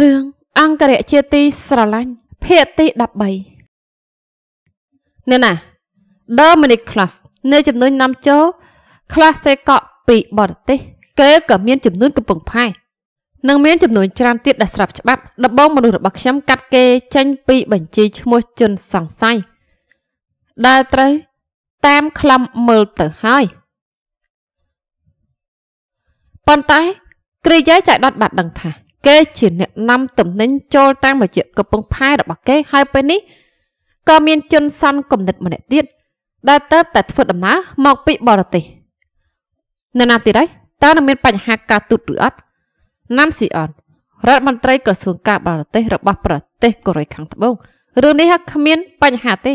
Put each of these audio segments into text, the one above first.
រឿងអង្គរៈជាទីស្រឡាញ់ភាគទី13នេះណា Dominic Class នៅ ចំនួននាំចូល Class សេកក់ពីបរទេសគេក៏មាន ចំនួនកំពុងផាយនិងមានចំនួនច្រើនទៀតដែលស្រាប់ច្បាប់ដបងមនុស្សរបស់ខ្ញុំកាត់គេចេញពីបញ្ជីឈ្មោះជនសង្ស័យដែលត្រូវតាមក្លំមើលទៅហើយប៉ុន្តែ គ្រាយាយចៃដតបាត់ដឹងថាគេជាអ្នកនាំទំនិញចូលតាមរយៈកំពង់ផែរបស់គេហើយពេលនេះក៏មាន ជនសន្នគំនិតម្នាក់ទៀតដែលទៅតែធ្វើដំណើរមកពីបរទេស នៅណាទៀតហើយតើនឹងមាន បញ្ហាការទូតឬអត់ណាំស៊ីអនរដ្ឋមន្ត្រីក្រសួងការបរទេសរបស់ប្រទេសកូរ៉េខាងត្បូងរឿងនេះហាក់គ្មាន បញ្ហាទេ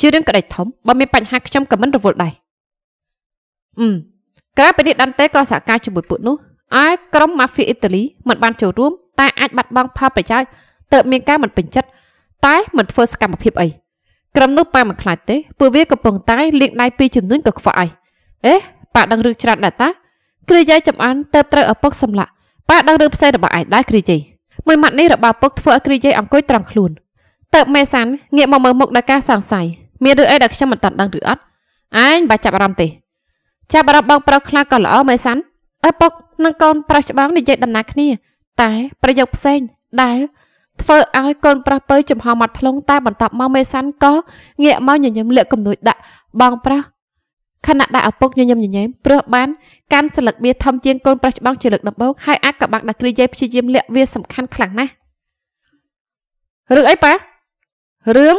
ជារឿងក្តីធំបើមានបញ្ហាខ្ញុំក៏មិនរវល់ដែរអឺក្រៅពីនេះដាំតេក៏សហការជាមួយពួកនោះឯក្រុមម៉ាហ្វៀអ៊ីតាលីមិនបានចូលរួម តែអាចបាត់បង់ផលប្រយោជន៍ទើបមានការមិនពេញចិត្តតែមិនធ្វើសកម្មភាពអីក្រុមនោះប៉ាមិនខ្លាចទេពួកវាកំពុងតែលាងដៃពីចំនួនក៏ខ្វក់អីអេប៉ាដឹងរឿងច្រើនដែរតា គ្រាយាយចំអានទៅត្រូវឪពុកសម្លាក់ប៉ាដឹងរឿងផ្សេងរបស់ឯងដែរគ្រាយាយមួយម៉ាត់នេះរបស់ឪពុកធ្វើឲ្យគ្រាយាយអង្គុយត្រង់ខ្លួនតើបមេសានងាកមកមើលមុខដោយការសង្ស័យមានរឿងអីដែលខ្ញុំមិនតាន់ដឹងឬអត់ឯងបាច់ចាប់អារម្មណ៍ទេ ចាប់អារម្មណ៍បងប្រុសខ្លះក៏ល្អមេសានឪពុកនិងកូនប្រុសច្បងនិយាយដំណាក់គ្នា តែប្រយោគផ្សេងដែលធ្វើឲ្យកូនប្រុសពៅចំហមាត់ធ្លុងតែបន្តមកមេសាន់ក៏ងាកមកញញឹមលាក់គំនួយដាក់បងប្រុសខណៈដែលឪពុកញញឹមញញែមព្រោះបានកាន់ស្លឹកបៀធំជាងកូនប្រុសច្បងជាលើកដំបូងហើយអាចក៏បាក់ដាក់គ្រីយាយព្យាយាមលាក់វាសំខាន់ខ្លាំងណាស់រឿងអីប៉ារឿង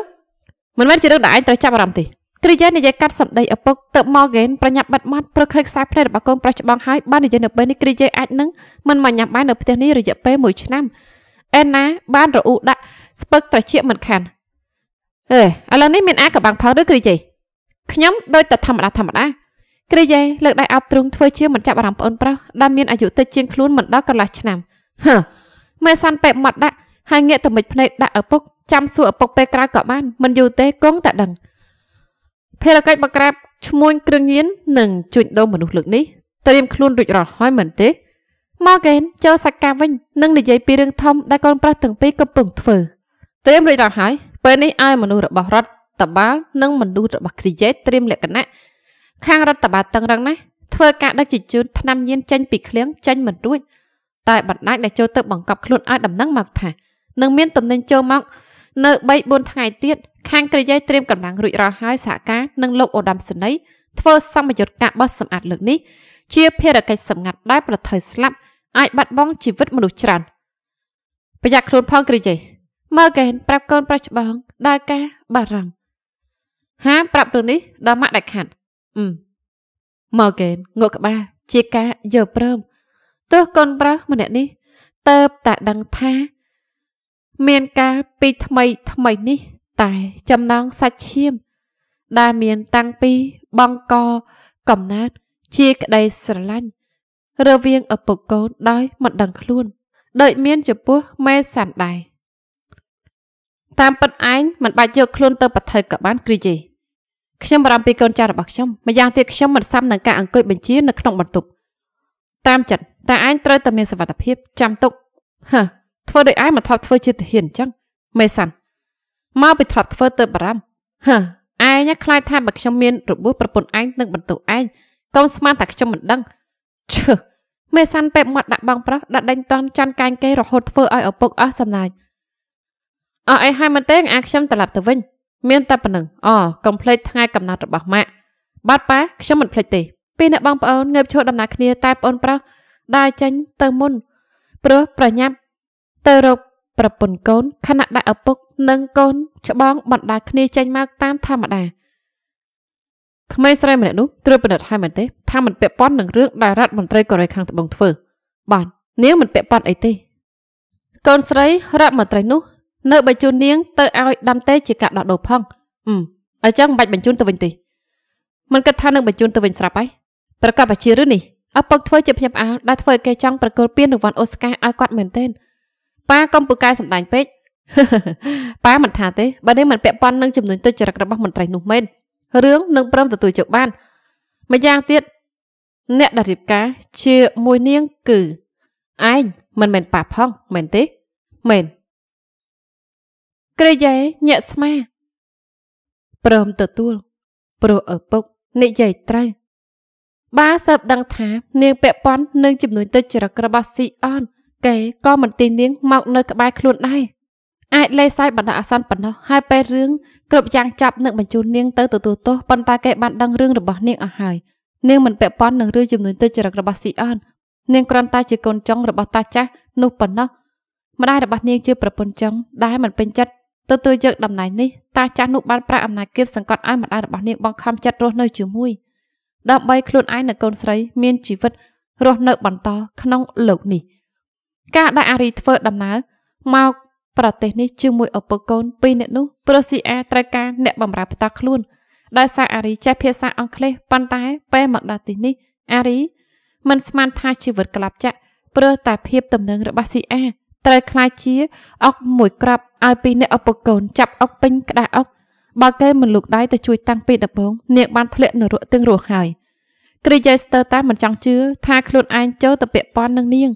មិនមែនជារឿងដែលឯងត្រូវចាប់អារម្មណ៍ទេទ្រីយ៉ានិយាយកាត់សម្ដីឪពុកទៅម៉ូហ្គេនប្រញាប់បាត់មាត់ព្រឹកឃើញខ្សែភ្នែករបស់កូនប្រុសច្បងហើយបាននិយាយនៅពេលនេះគ្រីយ៉ាអាចនឹងមិនមកញ៉ាំបាយនៅផ្ទះនេះរយៈពេល1ឆ្នាំអេណាបានរអ៊ូដាក់ស្ពឹកត្រចៀកមិនខានអេឥឡូវនេះមានអាកបាំងផឹកឬគ្រីយ៉ាខ្ញុំដូចតែធម្មតាធម្មតាគ្រីយ៉ាលើកដៃអោបទ្រូងធ្វើជាមិនចាប់អារម្មណ៍ប្អូនប្រុសដែលមានអាយុតិចជាងខ្លួនមិនដល់កន្លះឆ្នាំហឺមេសាន់ពេកមាត់ដាក់ហើយងាកទៅមិចភ្នែកដាក់ឪពុកចាំសួរឪពុកពេលក្រោយក៏បានមិនយូរទេគង់តែដឹងភារកិច្ចបក្រាបឈ្មួញគ្រឿងញៀននិងជួញដូរមនុស្សលើកនេះត្រៀមខ្លួនរួចរាល់ហើយមែនទេម៉ូហ្គែនចូលសាកាវិញនិង និយាយពីរឿងធំដែលកូនប្រុសទាំងពីរកំពុងធ្វើត្រៀមរួចរាល់ហើយពេលនេះឲ្យមនុស្សរបស់រដ្ឋតបាលនិងមនុស្សរបស់គ្រីជេត្រៀមលក្ខណៈខាងរដ្ឋតបាលតឹងរឹងណាស់ធ្វើការដឹកជញ្ជូនថ្នាំញៀនចេញពីឃ្លាំងចេញមិនរួចតែបណ្ដាញដែលចូលទៅបង្កប់ខ្លួនឲ្យដំណឹងមកថានឹងមានតំណែងចូលមកនៅ3 4ថ្ងៃទៀតខាងក្រយ័យត្រៀមកម្លាំងរួចរាល់ហើយសហការនិងលោកអូដាំសនីធ្វើសម្ពយុទ្ធការបោះសម្អាត លើកនេះជាភារកិច្ចសម្ងាត់ដែលប្រថុយស្លាប់អាចបាត់បង់ជីវិតមនុស្សច្រើនប្រយ័ត្នខ្លួនផងក្រយ័យមើលកែប្រាប់កូនប្រុសច្បងដើរការបារម្ភហាមប្រាប់រឿងនេះដល់ម៉ាក់ដាច់ខាត់អឺមើលកែងក់ក្បាលជាការយកព្រមទោះកូនប្រុសម្នាក់នេះតើបតែដឹងថាមានការពីថ្មីថ្មីនេះតែចំណងសាច់ឈាមដែលមានតាំងពីបងកកំណើតជាក្តីស្រឡាញ់រវាងឪពុកកូនដោយមិនដឹងខ្លួនដូចមានចំពោះមេសាន់ដែរតាមពិតឯងមិនបាច់យកខ្លួនទៅ ប្រថុយក៏បានគ្រីជេខ្ញុំបារម្ភពីកូនចៅរបស់ខ្ញុំម្យ៉ាងទៀតខ្ញុំមិនសមនឹងការអង្គុយបញ្ជានៅក្នុងបន្ទប់តាមចិត្តតែឯងត្រូវតែមានសវត្ថភាពចាំទុកហឺធ្វើដូចឯងមកធ្លាប់ធ្វើជាទាហានអញ្ចឹងមេសាន់មកពីធ្លាប់ធ្វើទៅបារម្ភហឺឯងខ្លាចថាបើខ្ញុំមានរបួសប្រពន្ធឯងនឹងបន្ទោសឯងកុំស្មានថាខ្ញុំមិនដឹងឈឺមេសាន់ពេបមាត់ដាក់បងប្រុសដាក់ដេញតន់ចាន់កាញ់គេរហូតធ្វើឲ្យឪពុកអស់សំណាញ់អស់អីហើយមែនទេអាខ្ញុំត្រឡប់ទៅវិញមានតែប៉ុណ្្នឹងអូកុំភ្លេចថ្ងៃកំណត់របស់ម៉ាក់បាទប៉ាខ្ញុំមិនភ្លេចទេពីអ្នកបងប្អូនងើបឈរដំណើរគ្នាតែប្អូនប្រុសដើរចេញទៅមុនព្រោះប្រញាប់ទៅរកប្រពន្ធកូនខណៈដែលឪពុក និងកូនច្បងបណ្ដាគ្នាចេញមកតាមធម្មតាក្មេងស្រីម្នាក់នោះត្រួតពិនិត្យហើយមែនទេថាមិនពាក់ព័ន្ធនឹងរឿងដែលរដ្ឋមន្ត្រីកូរ៉េខាងត្បូងធ្វើបាទនាងមិនពាក់ព័ន្ធអីទេកូនស្រីរដ្ឋមន្ត្រីនោះនៅបញ្ជូននាង ទៅឲ្យដាំតេជាការដោះដូរផងអឺអញ្ចឹងមិនបាច់បញ្ជូនទៅវិញទេមិនគិតថានឹងបញ្ជូនទៅវិញស្រាប់ហើយប្រកាសអាជាឬនេះឪពុកធ្វើជាភ្ញាក់ផ្អើលដែលធ្វើឲ្យគេចង់ប្រគល់ពានរង្វាន់អូស្ការឲ្យគាត់មែនទែនប៉ាកុំពូកែសម្ដែងពេកប៉ាមិនថាទេបើនេះមិនពាក់ព័ន្ធនឹងចំនួនទុច្ចរិតរបស់មន្ត្រីនោះមែនរឿងនឹងព្រមទទួលយកបានម្យ៉ាងទៀតអ្នកដែលរៀបការជាមួយនាងគឺឯងមិនមែនប៉ាផងមែនទេមែនក្រេយ៉េញាក់ស្មាព្រមទទួលព្រោះឪពុកនិយាយត្រូវបាសើបដឹងថានាងពាក់ព័ន្ធនឹងចំនួនទុច្ចរិតរបស់ស៊ីអនគេក៏មិនទីនាងមកនៅក្បែរខ្លួនដែរអាចលេសាយបណ្ដាអាសន្នប៉ុណ្ណោះហើយពេលរឿងគ្រប់យ៉ាងចប់នឹងបញ្ជូននាងទៅទទួលទោសប៉ុន្តែគេបានដឹងរឿងរបស់នាងអស់ហើយនាងមិនពាក់ព័ន្ធនឹងរឿងជំនួញទុច្ចរិតរបស់ស៊ីអននាងគ្រាន់តែជាកូនចុងរបស់តាចាស់នោះប៉ុណ្ណោះម្ដាយរបស់នាងជាប្រពន្ធចុងដែលមិនពេញចិត្តទទួលយកតំណែងនេះតាចាស់នោះបានប្រាក់អំណាចគៀបសង្កត់ឲ្យម្ដាយរបស់នាងបង្ខំចិត្តរស់នៅជាមួយដើម្បីខ្លួនឯងនិងកូនស្រី មានជីវិត រស់នៅបន្តក្នុងលោកនេះ។ការដែលអារីធ្វើដំណើរមកប្រទេសនេះជាមួយឪពុកកូនពីរនាក់នោះព្រោះស៊ីអាត្រូវការអ្នកបម្រើផ្ទាល់ខ្លួនដោយសារអារីចេះភាសាអង់គ្លេសប៉ុន្តែ ពេលមកដល់ទីនេះអារីមិនស្មាន ថាជីវិតក្លាប់ចាក់ព្រោះតែភាពទំនឹងរបស់ស៊ីអាត្រូវខ្លាចជាអុកមួយក្រាប់ឲ្យពីរនាក់ឪពុកកូនចាប់អុកពេញក្តារអុកបើគេមិនលូកដៃទៅជួយតាំងពីដំបូងនាងបានធ្លាក់នរកទាំងរស់ហើយគ្រីជេស្ទើតែមិនចង់ជឿថាខ្លួនឯងចូលទៅពាក់ព័ន្ធនឹងនាង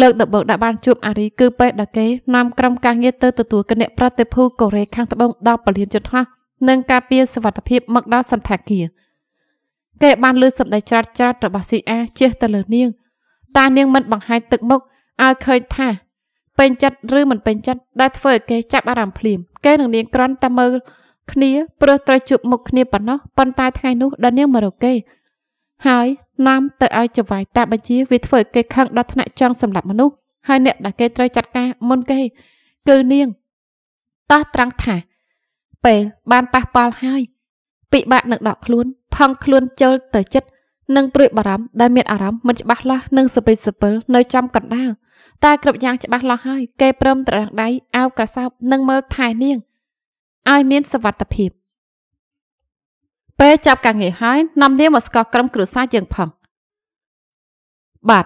លើកដំបូងដែលបានជួបអារីគឺពេលដែលគេនាំក្រុមការងារទៅទទួលគណៈប្រតិភូកូរ៉េខាងត្បូងដល់ពលានយន្តហោះនិងការពារសវត្ថិភាពមកដល់សន្តាគារគេបានលើសម្ដីច្រាតច្រាតរបស់ស៊ីអាជះទៅលើនាង តានាងមិនបង្ហាញទឹកមុខឲ្យឃើញថាពេញចិត្តឬមិនពេញចិត្តដែលធ្វើឲ្យគេចាប់អារម្មណ៍ភ្លាមគេនឹងនាងក្រន់តែមើលគ្នាព្រោះត្រូវជួបមុខគ្នាប៉ុណ្ណោះប៉ុន្តែថ្ងៃនោះដែលនាងមករកគេហើយនាំទៅឲ្យចវាយតាបញ្ជាវាធ្វើឲ្យគេខឹងដល់ថ្នាក់ចង់សម្លាប់មនុស្សហើយអ្នកដែលគេត្រូវចាត់ការមុនគេគឺនាងតោះត្រង់ថាពេលបានប៉ះប៉ល់ហើយពិបាកនឹងដកខ្លួនផង់ខ្លួនចូលទៅចិត្តនិងព្រួយបារម្ភដែលមានអារម្មណ៍មិនច្បាស់លាស់និងសពិសពិលនៅចំកណ្ដាលតែគ្រប់យ៉ាងច្បាស់លាស់ហើយគេព្រមត្រឹងដៃអោបក្រសោបនិងមើលថែនាងឲ្យមានសុវត្ថិភាពពេលចាប់ការងារហើយនាំនាងមកស្គាល់ក្រុមគ្រួសារយើងផងបាទ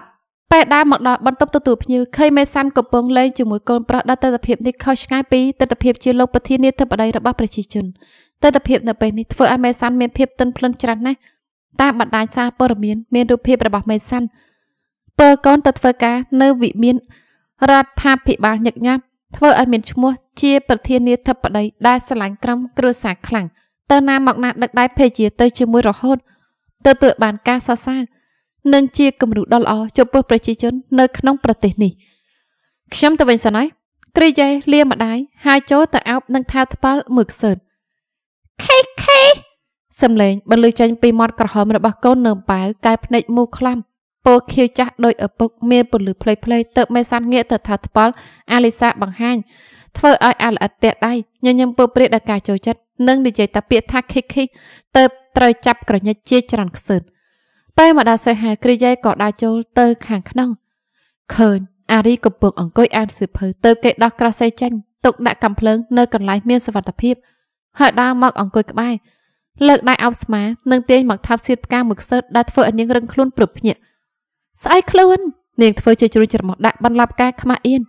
ពេលដើរមកដល់បន្ទប់ទទួលភ្ញៀវឃើញមេសាន់កំពុងលេងជាមួយកូនប្រុសដែលទស្សនភាពនេះខុសឆ្ងាយពីទស្សនភាពជាលោកប្រធានាធិបតីរបស់ប្រជាជនទស្សនភាពនៅពេលនេះធ្វើឲ្យមេសាន់មានភាពទន់ភ្លន់ច្រាស់ណាស់តាមបណ្ដាញសារព័ត៌មានមានរូបភាពរបស់មេសាន់ពើកូនទៅធ្វើការនៅវិមានរដ្ឋាភិបាលញឹកញាប់ធ្វើឲ្យមានឈ្មោះជា ប្រធានាធិបតីដែលស្រឡាញ់ក្រុមគ្រួសារខ្លាំង។ទៅណាមកណាដឹកដៃភេជាទៅជាមួយរហូតទៅទើបបានការសរសើរនិង ជាគំរូដ៏ល្អចំពោះប្រជាជននៅក្នុង ប្រទេសនេះ ខ្ញុំទៅវិញសិនហើយគ្រីយ៉េលាម្ដាយហាយចូលទៅអោបនឹងថាថ្ពាល់មួយខ្សឹតខេខេសំឡេងបន្លឺចេញពីមាត់ក្រហមរបស់កូននៅប៉ាវកែភ្នែកមូខ្លាំពោខៀវចាស់ដោយឪពុកមានពលឺភ្លេចភ្លេចទៅមេសានងាកទៅថាថ្ពាល់អាលីសាបង្ហាញធ្វើឲ្យអាលអិតទាក់ដៃញញឹមពើព្រាកដល់ការចូលចិត្តនិងនិយាយតាពាក្យថាខិខិទៅត្រូវចាប់ក្រញិចជាច្រានខ្សឹតពេលមកដល់សីហាគ្រាយាយក៏ដើរចូលទៅ ខាងក្នុងឃើញអារីកំពុងអង្គុយអានសៀវភៅទៅគេដោះក្រោះសីចេញទុកដាក់កំភ្លើងនៅកន្លែងមានសុវត្ថិភាពហើយដើរមក អង្គុយក្បែរលើកដៃអោបស្មានិងទាញមកថាប់សៀតផ្កាមួយខ្សឹតដែលធ្វើឲ្យនាងរឹងខ្លួនព្រឹបភ្ញាក់ស្អីខ្លួន នាង ធ្វើជាជ្រួយច្រមុះដាក់បន្លាប់ការខ្មាស់អៀន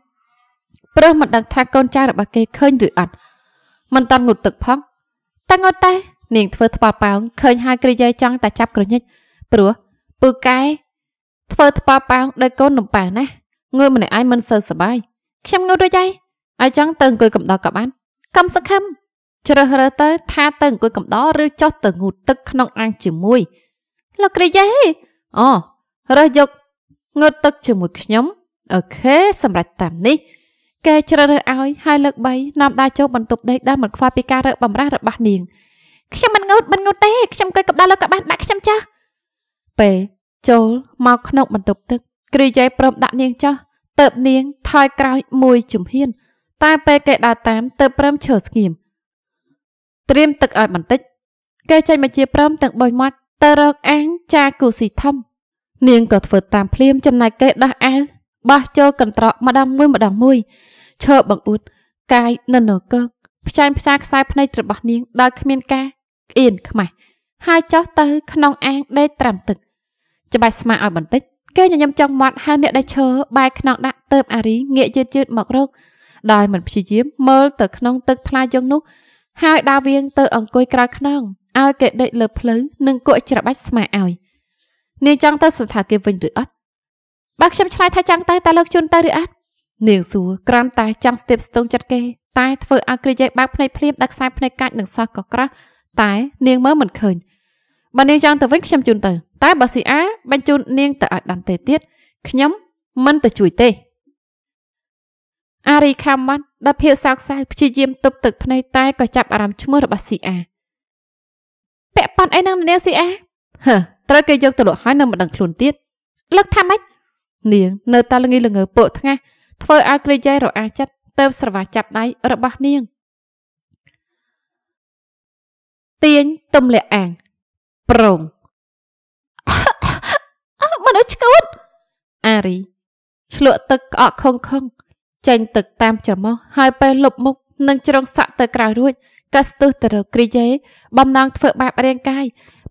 ព្រោះមិនដឹងថាកូនចៅរបស់គេឃើញឬអត់មិនតាន់ងូតទឹកផងតែងត់តែ នាងធ្វើថ្ប៉ប៉ោងឃើញហើយក្រយាយចង់តែចាប់ក្រញិចព្រោះពូកែធ្វើថ្ប៉ប៉ោងដោយកូននំប៉ាវណាងើយម្នាក់ឯងមិនសូវសប្បាយខ្ញុំងើយដូចឯងឲ្យចង់ទៅអង្គុយកំដរក៏បានកំសង្ឃឹមជ្រើសរើសទៅ ថាទៅអង្គុយកំដរ ឬចុះទៅងូតទឹកក្នុងអាងជាមួយលោកក្រយាយអូរើសយកងូតទឹកជាមួយខ្ញុំអូខេសម្រាប់តាមនេះគេជ្រើសរើសឲ្យហើយលើក3នាំដើរចូលបន្ទប់ដេកដែលមិនខ្វល់ពីការរើបំរាស់របស់នាងខ្ញុំមិនងូតមិនងូតទេខ្ញុំគិតកម្ដៅលើកបាសដាក់ខ្ញុំចាស់ពេលចូលមកក្នុងបន្ទប់ទឹក គ្រីជ័យព្រមដាក់នាងចោះទៅបនាងថយក្រោយមួយជំហាន តែពេលគេដើរតាមទៅព្រមឈើស្ងៀមត្រៀមទឹកឲ្យបន្តិចគេចេញមកជាព្រមទាំងបុយមាត់ទៅរកអាងចាគូស៊ីធំនាងក៏ធ្វើតាមភ្លាមចំណែកគេដោះអាវបោះចូលកន្ត្រកម្ដងមួយម្ដងមួយឈើបង្អួតកាយនៅនកើកផ្សែងផ្សាខ្សែភ្នែករបស់នាងដោយគ្មានការអៀនខ្មាស់ហើយចុះទៅក្នុងអាងដេកត្រាំទឹកច្បាស់ស្មាឲ្យបន្តិចគេញញឹមចង់មាត់ហើយអ្នកដែលឈើបែកខ្នងដាក់ទៅបអារីងាកយឺតយឺតមករកដោយមិនព្យាយាមមើលទៅក្នុងទឹកថ្លាយងនោះ ហើយដើរវៀងទៅអង្គុយក្រៅខ្នងឲ្យគេដេកលើភ្លៅនិងគក់ច្របាច់ស្មាឲ្យ នាងចង់ទៅស្ថាគារវិញឬអត់បើខ្ញុំឆ្លើយថាចង់ទៅតើលោកជូនទៅឬអត់នាងសួរក្រាន់តែចង់ស្ទាបស្ទងចិត្តគេតែធ្វើឲ្យគ្រាយាយបើកភ្នែកភ្លាមដាក់ខ្សែភ្នែកកាច់នឹងសោះក៏ក្រាស់តែនាងមើលមិនឃើញបើនាងចង់ទៅវិញខ្ញុំជូនទៅ តែបើស៊ីអា បញ្ជូននាងទៅឲ្យដាន់ទេទៀតខ្ញុំមិនទៅជួយទេអារីខាំម៉ាត់ដែលភាពសោកសៅព្យាយាមទប់ទឹកភ្នែកតែក៏ចាប់អារម្មណ៍ឈ្មោះរបស់ស៊ីអាពាក់ប៉ុនអីនឹងនាងស៊ីអាហឺត្រូវគេយកទៅលក់ហើយនៅមិនដឹងខ្លួនទៀតលឹកថាម៉េចនាងនៅតែល្ងីល្ងើពួកថ្ងាស់ធ្វើឲ្យគ្រាយាយរអាចិត្តទៅស្រវះចាប់ដៃរបស់នាងទាញទម្លាក់អាង ប្រងមនុស្សឆ្កូតអារី ឆ្លក់ទឹកក្អកខឹងខឹងចេញទឹកតាមច្រមុះហើយពេលលប់មុខនឹងជ្រងសាក់ទៅក្រៅរួចក៏ស្ទើសទៅរកគ្រីយេបំណងធ្វើបាបរាងកាយ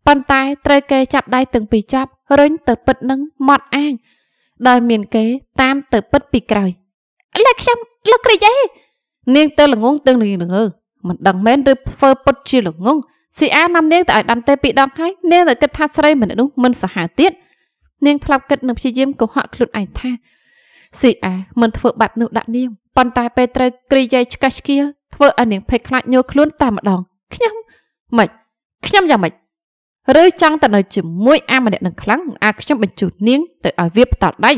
ប៉ុន្តែត្រូវគេចាប់ដៃទាំងពីរចាប់រុញទៅពិតនឹងមាត់អាងដោយមានគេតាមទៅពិតពីក្រោយលោកខ្ញុំលោកគ្រីអីនាងទៅល្ងងទាំងនាងល្ងើមិនដឹងមែនឬធ្វើពុតជាល្ងងស៊ីអានាំនាងទៅឲ្យដាំទេពីដងហើយនាងទៅគិតថាស្រីម្នាក់នោះមិនសាហាវទៀតនាងធ្លាប់គិតនឹងព្យាយាមកុហកខ្លួនឯងថាស៊ីអាមិនធ្វើបែបនោះដាក់នាងប៉ុន្តែពេលត្រូវគ្រីយាយឆ្កាស់ឆ្កៀលធ្វើឲ្យនាងភ័យខ្លាចញយខ្លួនតែម្ដងខ្ញុំមិនខ្ញុំយ៉ាងម៉េចឬចង់ទៅនៅជាមួយអាម្នាក់នឹងខ្លាំងអាខ្ញុំបញ្ជូននាងទៅឲ្យវាផ្ដាល់ដៃ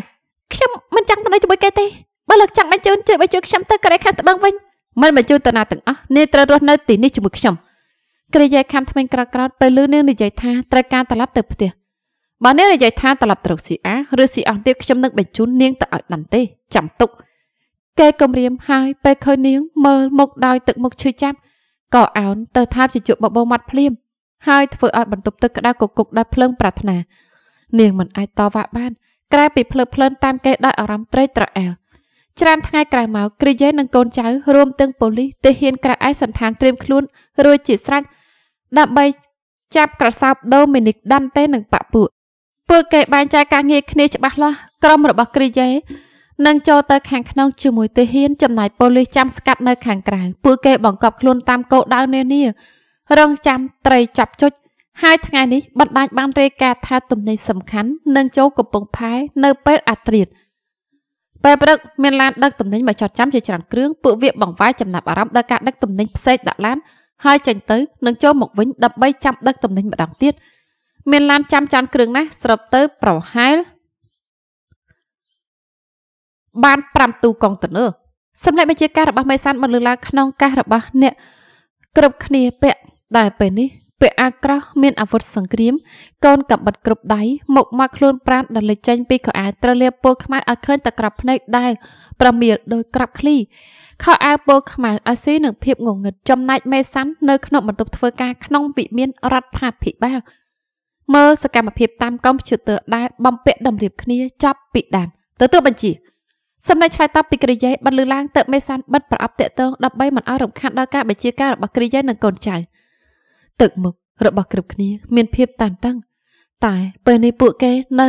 ខ្ញុំមិនចង់ទៅនៅជាមួយគេទេបើលោកចង់បញ្ជូនជួយបញ្ជូនខ្ញុំទៅកូរ៉េខាងត្បូងវិញមិនបញ្ជូនទៅណាទាំងអស់នាងត្រូវរស់នៅទីនេះជាមួយខ្ញុំក្រយាយខំថ្មីក្រក្រោតពេលលឺនាងនិយាយថាត្រូវការត្រឡប់ទៅផ្ទះបើនាងនិយាយថាត្រឡប់ទៅស៊ីអាឬស៊ីអស់ទៀតខ្ញុំនឹងបញ្ជូននាងទៅឲ្យដាន់ទេចាំទុកគេគំរាមហើយពេលឃើញនាងមើលមុខដោយទឹកមុខឈឺចាប់ក៏អោនទៅថាជាជក់បបោមាត់ភ្លាមហើយធ្វើឲ្យបន្ទប់ទឹកក្តៅគគុកដោយភ្លើងប្រាថ្នានាងមិនអាចតវ៉ាបានក្រៅពីភ្លើភ្លើនតាមគេដោយអារម្មណ៍ត្រេកត្រអាលច្រើនថ្ងៃក្រោយមកគ្រីយ៉េនិងកូនចៅរួមទាំងប៉ូលីសទាហានក្រៅឯសន្តានត្រៀមខ្លួនរួចជាស្រេចដើម្បីចាប់ក្រសោបដូមីនិកដាន់តេនិងប៉ពួកពួកគេបែងចែកការងារគ្នាច្បាស់លាស់ក្រុមរបស់គ្រីយ៉េនឹងចូលទៅខាងក្នុងជាមួយទាហានចំណាយប៉ូលីសចាំស្កាត់នៅ ខាងក្រៅពួកគេបង្កប់ខ្លួនតាមគោលដៅនានារងចាំត្រីចាប់ចុចហើយថ្ងៃនេះបណ្ដាញបានរាយការណ៍ថាទំនិញសំខាន់នឹងចូលកំពង់ផែនៅពេលអាត្រៀតពេលព្រឹកមានឡានដឹកទំនិញមកចតចាំជាច្រើនគ្រឿងពួកវាបង្វែរចំណាប់អារម្មណ៍ដល់ការដឹកទំនិញផ្សេងដាក់ឡាន ហើយចេញទៅនឹងចូលមកវិញដើម្បីចាំដឹកទំនិញម្ដងទៀតមានឡានចាំចានគ្រឿងណាស់ស្របទៅប្រហែលបាន5ទូកុងតឺន័រសម្លេចបញ្ជាការរបស់មេសានបានលើកឡើងក្នុងកាសរបស់អ្នកគ្រប់គ្នាពាក់ដែលពេលនេះពាក់អាក្រោះមានអាវុធសង្គ្រាមកូនកាំបិតគ្រប់ដៃមុខមកខ្លួនប្រាណដែលលេចចេញពីខោអាវត្រូវលាបពណ៌ខ្មៅឲ្យឃើញតែក្របភ្នែកដែលប្រមៀលដោយក្របឃ្លីខោអាវពណ៌ខ្មៅឲ្យស៊ីនឹងភាពងងឹតចំណែកមេសាន់នៅក្នុងបន្ទប់ធ្វើការក្នុងវិមានរដ្ឋាភិបាលមើលសកម្មភាពតាមកុំព្យូទ័រដែលបំពាក់តម្រៀបគ្នាចាប់ពីដានទទួលបញ្ជាសម្ដេចឆ្លើយតបពីគ្រាយេបានលើឡើងទៅមេសានបិទប្រអប់តាក់ទងដើម្បីមិនឲ្យរំខានដល់ការបញ្ជាការរបស់គ្រាយេនិងកូនចៅ។ទឹកមុខរបស់គ្រប់គ្នាមានភាពតានតឹង តែពេលនេះពួកគេនៅ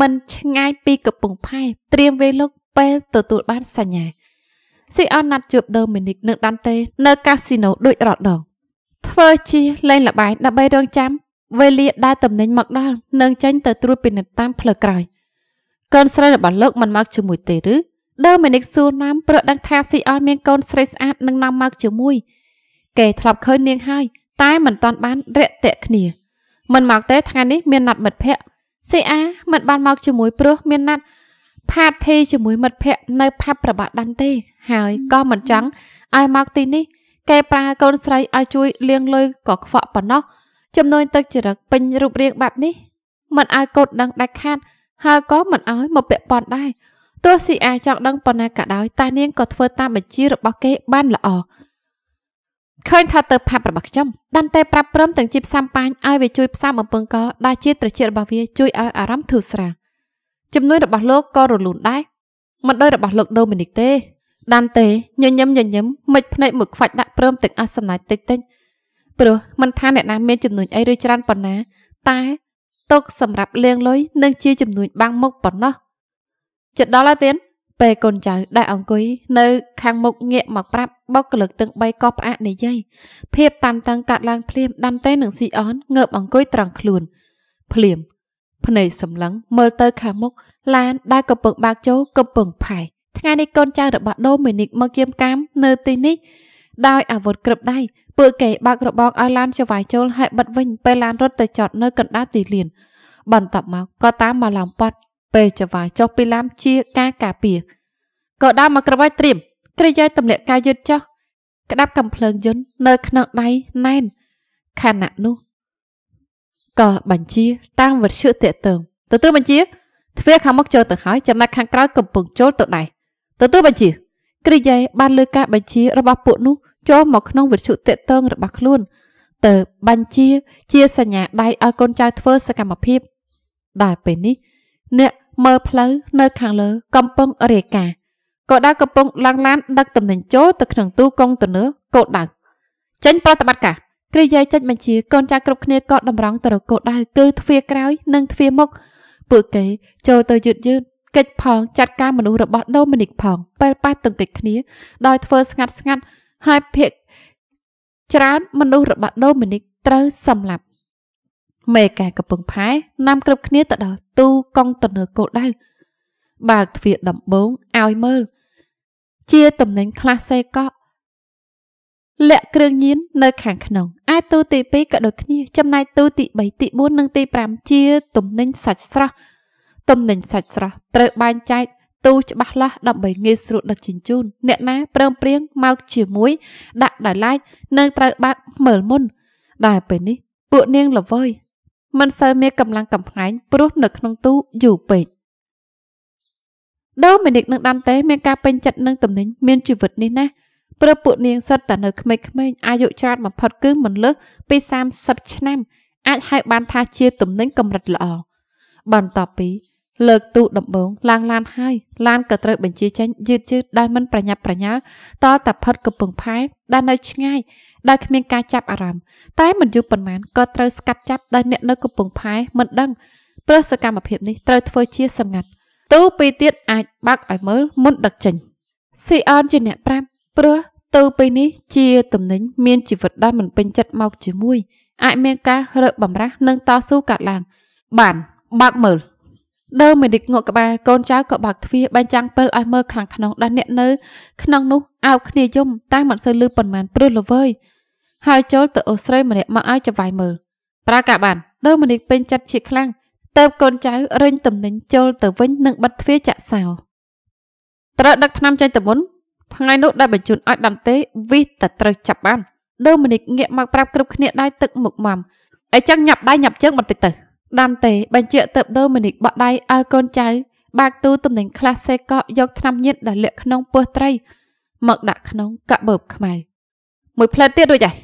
មិនឆ្ងាយពីកំពង់ផែត្រៀមវេលុកពេលទទួលបានសញ្ញាស៊ីអនណាត់ជួបដូមីនិកនិងដាន់តេនៅកាស៊ីណូដូចរដងធ្វើជាលេងល្បែងដើម្បីរងចាំវេលាដែលតំណែងមកដល់នឹងចេញទៅត្រួតពិនិត្យតាមផ្លូវក្រោយកូនស្រីរបស់លោកមិនមកជាមួយទេឬដូមីនិកសួរណាំព្រោះដឹងថាស៊ីអនមានកូនស្រីស្អាតនឹងនាំមកជាមួយគេធ្លាប់ឃើញនាងហើយតែមិនតាន់បានរាក់ទាក់គ្នាមិនមកទេថ្ងៃនេះមានណាត់មិត្តភ័ក្តិសេអាមិនបានមកជាមួយព្រោះមានណាត់ផាតធីជាមួយមិត្តភ័ក្តិនៅ ផាប់ប្របាក់ដាន់ទេហើយក៏មិនចង់ឲ្យមកទីនេះគេប្រើកូនស្រីឲ្យជួយលាងលុយក៏ខ្វក់ប៉ុណ្ណោះចំនួនទឹកចរិតពេញរូបរាងបែបនេះមិនឲ្យកូនដឹងដាច់ខាតហើយក៏មិនឲ្យមកពាក់ព័ន្ធដែរទោះស៊ីអាចង់ដឹងប៉ុណ្ណាក៏ដោយតានាងក៏ធ្វើតាមបញ្ជារបស់គេបានល្អឃើញថាទៅផាប់របស់ខ្ញុំដាន់តែប្រាប់ព្រមទាំងជីបសំបាញ់ឲ្យវាជួយផ្សំអំពឹងកដែលជាត្រចៀករបស់វាជួយឲ្យអារម្មណ៍ធូរស្រាលជំនួយរបស់លោកក៏រលូនដែរមិនដូចរបស់លោកដូមីនិកទេដាន់តែញញឹមញញឹមមិនភ្នែកមួយខ្វាច់ដាក់ព្រមទាំងអសនាតិចតិចព្រោះមិនថាអ្នកណាមានចំនួនអីឬច្រើនប៉ុណ្ណា តែទុកសម្រាប់លៀងលុយនិងជាចំនួនបាំងមុខប៉ុណ្ណោះចិត្តដល់ហើយទៀនពេលកូនចៅដែលអង្គុយនៅ ខាងមុខងាកមកប្រាប់បុគ្គលិកទាំង3ក៏ផ្អាកនិយាយភាពតានតឹងកាត់ឡើងភ្លាមដាន់តេនិងស៊ីអនងើបអង្គុយត្រង់ខ្លួនភ្លាមភ្នែកសម្លឹងមើលទៅខាងមុខឡានដែលកំពុងបើកចូលកំពុងផាយថ្ងៃនេះកូនចៅរបស់ដូមីនិកមកយាមកាមនៅទីនេះ ដោយអាវុធគ្របដៃពួកគេបើករបងឲ្យឡានចវាយចូលហើយបិទវិញពេលឡានរត់ទៅចតនៅកណ្ដាលទីលាន បន្ទាប់មកក៏តាមមកឡំប៉ាត់ពេលចវាយចុះពីឡានជាការការពារក៏ដើរមកក្រវ៉ាច់ត្រៀមគ្រាយាយទម្លាក់ការយឺតចុះក្តាប់កំភ្លើងយន្តនៅ ក្នុងដៃណែនខណៈនោះក៏បញ្ជា តាមវិទ្យុតេតងទទួលបញ្ជាទ្វារខាងមុខចូលទៅហើយចំណែកខាងក្រោយកំពុងចូលទៅដែរទទួលបញ្ជាគ្រាយាយបានលើការបញ្ជារបស់ពួកនោះចូលមកក្នុងវិទ្យុតេតងរបស់ខ្លួន ទៅ បញ្ជា ជាសញ្ញាដៃឲ្យកូនចៅធ្វើសកម្មភាព ដែលពេលនេះអ្នកមើលផ្លូវនៅខាងលើកំពង់រាយការក៏ដៅកំពង់ឡើងឡាន ដឹកទំនិញចូលទៅក្នុងទូកុងតឺន័រកោដដៅចេញប្រតិបត្តិការគ្រាយាយចេញបញ្ជាកូនចៅគ្រប់គ្នាក៏តម្រង់ទៅរកកោដដៅគឺទ្វារក្រោយនិងទ្វារមុខពួកគេចូលទៅយឺតយឺតកិច្ចផងចាត់ការមនុស្សរបស់ដូមីនិកផងពេលប៉ះទង្គិចគ្នាដោយធ្វើស្ងាត់ស្ងាត់ហើយភាកច្រើនមនុស្សរបស់ដូមីនិកត្រូវសម្លាប់មេកែកំពង់ផែ នាំ គ្រប់គ្នាទៅដល់ទូកុងតឺន័រគោលដៅបើកទ្វារដំបូងឲ្យមើលជាតំណែងខ្លះសេកក់លាក់គ្រឿងញៀននៅខាងក្នុងឯទូទី2ក៏ដូចគ្នាចំណែកទូទី3ទី4និងទី5ជាតំណែងសាច់ស្រស់តំណែងសាច់ស្រស់ត្រូវបែងចែកទូច្បាស់លាស់ដើម្បីងាយស្រួលដឹកជញ្ជូនអ្នកណាព្រមព្រៀងមកជាមួយដាក់ដោយឡែកនៅត្រូវបើកមើលមុនដែលពេលនេះពួកនាងល្វើយមិនសូវមានកម្លាំងកំផែងព្រោះនៅក្នុងទូយូរពេកដូមីនិកនិងដាន់តេមានការពេញចិត្តនឹងតំណែងមានជីវិតនេះណាព្រោះពួកនាងសិតតែនៅក្មេងៗអាយុច្រើនបំផុត គឺមិនលើសពី30ឆ្នាំ អាចហៅបានថាជាតំណែងកម្រិតល្អបន្ទាប់ពីលើកទូដំបងឡើងឡានហើយឡានក៏ត្រូវបញ្ជាចេញយឺតយឺតដែលមិនប្រញាប់ប្រញាល់តលតែផុតកំពង់ផែដែលនៅឆ្ងាយដែលគ្មានការចាប់អារម្មណ៍តែមិនយូរប៉ុន្មានក៏ត្រូវស្កាត់ចាប់ដោយអ្នកនៅកំពង់ផែមិនដឹងព្រោះសកម្មភាពនេះត្រូវធ្វើជាសម្ងាត់ទូពីរទៀតអាចបើកឲ្យមើលមុនដឹកចេញស៊ីអនជាអ្នកប្រាប់ព្រោះទូពីរនេះជាតំណែងមានជីវិតដែលមិនពេញចិត្តមកជាមួយអាចមានការរើបបំរាស់និង តស៊ូកាត់ឡើងបានបើកមើលដើមមេនិកងក់ក្បាលកូនចៅក៏បើកទ្វារបែងចាំងពិលឲ្យមើលខាងក្នុងដល់អ្នកនៅក្នុងនោះអោបគ្នាយំតែមិនសូវលឺប៉ុន្មានព្រឹសល្វើយ ហើយចូលទៅអូស្រីម្នាក់មកឲ្យចវាយមើលប្រើកាបានដើមមេនិកពេញចិត្តជាខ្លាំងទៅកូនចៅរែងតំណែងចូលទៅវិញនិងបិទទ្វារចាក់សោ ត្រូវដឹកឆ្នាំចេញទៅមុនថ្ងៃនោះដែលបញ្ជូនឲ្យដាំទេវិសតែត្រូវចាប់បានដើមមេនិកងាកមកប្រាប់គ្រប់គ្នាដៃទឹកមុខម៉ាំអីចឹងញាប់ដៃញាប់ជើងបន្តិចទៅដាំតេបញ្ជាក់ទៅដូមីនិកបក់ដៃឲ្យកូនចៅបាក់ទូទំនិញខ្លះសេកកយកថ្នាំញៀនដែលលាក់ក្នុងពោះត្រី មកដាក់ក្នុងកបបខ្មៅមួយផ្លែទៀតរួចហើយ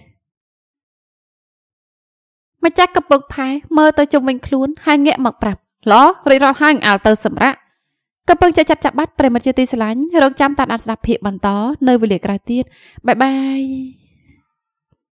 ម្ចាស់កំពកផែមើលទៅជុំវិញខ្លួនហើយងាកមកប្រាប់ល្អរីករាល់ហើយអាលទៅសម្រាប់កំពុងចាត់ចាត់បាត់ប្រិមត្តជាទីស្រឡាញ់រងចាំតាមដានស្ដាប់ភាកបន្ត នៅវេលាក្រោយទៀតបាយបាយ